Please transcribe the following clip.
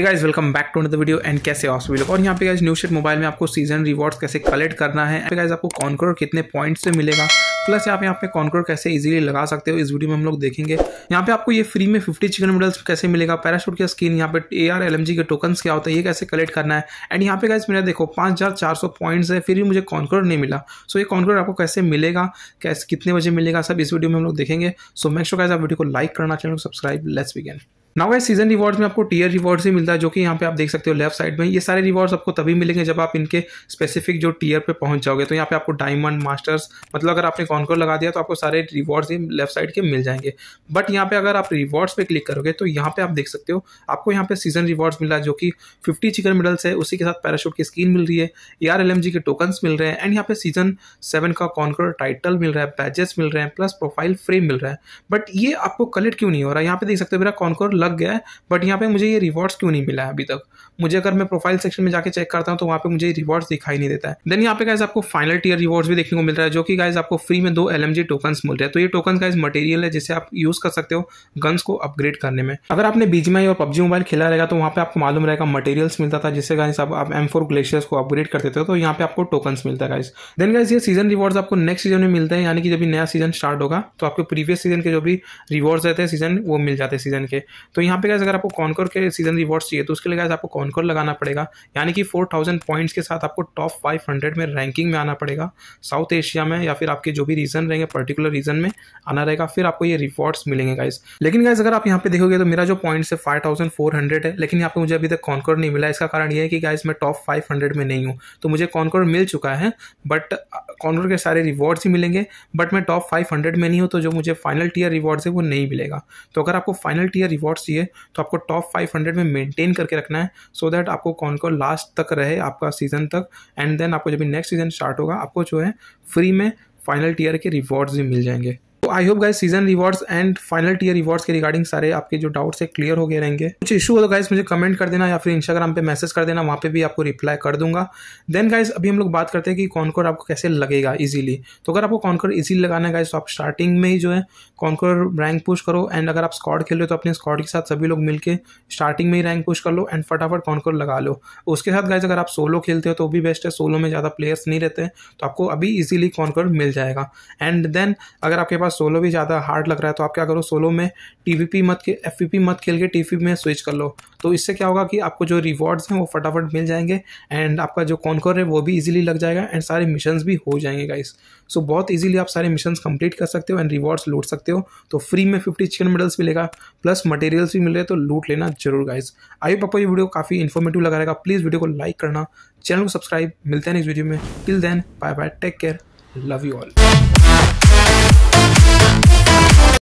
guys welcome back to another video and कैसे of और यहाँ पे गाइज न्यू शेट मोबाइल में आपको सीजन रिवॉर्ड्स कैसे कलेक्ट करना है पे गाइज आपको कॉन्क्रोर कितने पॉइंट से मिलेगा प्लस आप यहाँ पे कॉन्क्रोर कैसे इजीली लगा सकते हो इस वीडियो में हम लोग देखेंगे यहाँ पे आपको ये फ्री में 50 चिकन मेडल्स कैसे मिलेगा पैराशूट का स्क्रीन यहाँ पे A R L M G के टोकन क्या होता है ये कैसे कलेक्ट करना है एंड यहाँ पे गाइज मेरा देखो पाँच हज़ार चार सौ पॉइंट्स है फिर भी मुझे कॉन्क्रोर नहीं मिला सो ये कॉन्क्रोर आपको कैसे मिलेगा कैसे कितने बजे मिलेगा सब इस वीडियो में हम लोग देखेंगे सो मेक गाइज आप वीडियो को लाइक करना channel subscribe let's begin now as season rewards में आपको टीयर रिवॉर्ड्स ही मिलता है जो कि यहाँ पे आप देख सकते हो लेफ्ट साइड में ये सारे रिवॉर्ड्स आपको तभी मिलेंगे जब आप इनके स्पेसिफिक जो टीयर पे पहुंच जाओगे तो यहाँ पे आपको डायमंड मास्टर्स मतलब अगर आपने कॉन्कोर लगा दिया तो आपको सारे रिवॉर्ड्स ही लेफ्ट साइड के मिल जाएंगे बट यहाँ पे अगर आप रिवॉर्ड्स पे क्लिक करोगे तो यहाँ पे आप देख सकते हो आपको यहाँ पे सीजन रिवॉर्ड्स मिला जो कि फिफ्टी चिकन मेडल्स है उसी के साथ पैराशूट की स्क्रीन मिल रही है आर एल एम जी के टोकन्स मिल रहे हैं एंड यहाँ पे सीजन सेवन का कॉन्कोर टाइटल मिल रहा है बैजेस मिल रहे हैं प्लस प्रोफाइल फ्रेम मिल रहा है बट ये आपको कलेक्ट क्यों नहीं हो रहा है यहाँ पे देख सकते हो मेरा कॉन्कोर लग गया है बट यहाँ पे मुझे ये रिवॉर्ड्स क्यों नहीं मिला है अभी तक मुझे अगर मैं प्रोफाइल सेक्शन में जाके चेक करता हूँ तो वहाँ पे मुझे रिवॉर्ड्स दिखाई नहीं देता है देन यहाँ पे गाइज आपको फाइनल टीयर रिवॉर्ड्स भी देखने को मिल रहा है जो कि गाइज आपको फ्री में दो एल एम मिल रहे हैं तो ये टोकन गाइज मटेरियल है जिसे आप यूज कर सकते हो गन्स को अपग्रेड करने में अगर आपने बीच में और पब्जी मोबाइल खेला रहेगा तो वहाँ पे आपको मालूम रहेगा मटेरियल्स मिलता था जिससे गाइज आप एम फोर ग्लेशियर्स को अपग्रेड करते थे तो यहाँ पे आपको टोकन मिलता है गाइज देन गाइज ये सीजन रिवॉर्ड्स आपको नेक्स्ट सीजन में मिलते हैं यानी कि जब नया सीजन स्टार्ट होगा तो आपको प्रीवियस सीजन के जो भी रिवॉर्ड्स रहते हैं सीजन वो मिल जाते हैं सीजन के तो यहाँ पे गैस अगर आपको कॉनकोर के सीजन रिवॉर्ड्स चाहिए तो उसके लिए गैस आपको कॉनकोर लगाना पड़ेगा यानी कि फोर थाउजेंड पॉइंट्स के साथ आपको टॉप फाइव हंड्रेड में रैंकिंग में आना पड़ेगा साउथ एशिया में या फिर आपके जो भी रीजन रहेंगे पर्टिकुलर रीजन में आना रहेगा फिर आपको ये रिवॉर्ड्स मिलेंगे गाइज लेकिन गाइज अगर आप यहाँ पे देखोगे तो मेरा जो पॉइंट है फाइव थाउजेंड फोर हंड्रेड है लेकिन यहाँ पे मुझे अभी तक कॉनकोर नहीं मिला इसका कारण यह है कि गाइज मैं टॉप फाइव हंड्रेड में नहीं हूँ तो मुझे कॉनकोर मिल चुका है बट कॉनकोर के सारे रिवॉर्ड्स ही मिलेंगे बट मैं टॉप फाइव हंड्रेड में नहीं हूँ तो जो मुझे फाइनल टीयर रिवॉर्ड्स है वो नहीं मिलेगा तो अगर आपको फाइनल टीयर रिवॉर्ड्स स्टॉक्स चाहिए तो आपको टॉप 500 में मेंटेन करके रखना है सो so दैट आपको कौन कौन लास्ट तक रहे आपका सीजन तक एंड देन आपको जब नेक्स्ट सीजन स्टार्ट होगा आपको जो है फ्री में फाइनल टीयर के रिवॉर्ड्स भी मिल जाएंगे तो I hope guys season rewards and final tier rewards के रिगार्डिंग सारे आपके जो डाउट्स है क्लियर हो गए रहेंगे कुछ इशू हो तो गाइस मुझे कमेंट कर देना या फिर इंस्टाग्राम पे मैसेज कर देना वहाँ पे भी आपको रिप्लाई कर दूंगा देन गाइस अभी हम लोग बात करते हैं कि कॉन्कोर आपको कैसे लगेगा ईजिली तो अगर आपको कॉन्कोर ईजिली लगाना है गाइस तो आप स्टार्टिंग में ही जो है कॉन्कोर रैंक पुश करो एंड अगर आप स्कॉड खेल रहे हो तो अपने स्कॉड के साथ सभी लोग मिलकर स्टार्टिंग में ही रैंक पुश कर लो एंड फटाफट कॉन्कोर लगा लो उसके साथ गाइज अगर आप सोलो खेलते हो तो भी बेस्ट है सोलो में ज़्यादा प्लेयर्स नहीं रहते तो आपको अभी ईजिली कॉन्कोर मिल जाएगा एंड देन अगर आपके पास सोलो भी ज़्यादा हार्ड लग रहा है तो आप क्या करो सोलो में टी मत एफ मत खेल के टी में स्विच कर लो तो इससे क्या होगा कि आपको जो रिवॉर्ड्स हैं वो फटाफट मिल जाएंगे एंड आपका जो कॉन्कर है वो भी ईजिली लग जाएगा एंड सारे मिशन भी हो जाएंगे गाइस सो so, बहुत ईजिली आप सारे मिशन कंप्लीट कर सकते हो एंड रिवॉर्ड्स लूट सकते हो तो फ्री में फिफ्टी चिकन मेडल्स मिलेगा प्लस मटेरियल्स भी मिल रहे तो लूट लेना जरूर गाइस आई पापा ये वीडियो काफ़ी इन्फॉर्मेटिव लगा रहेगा प्लीज़ वीडियो को लाइक करना चैनल को सब्सक्राइब मिलते हैं नेक्स्ट वीडियो में till then bye bye take care love you all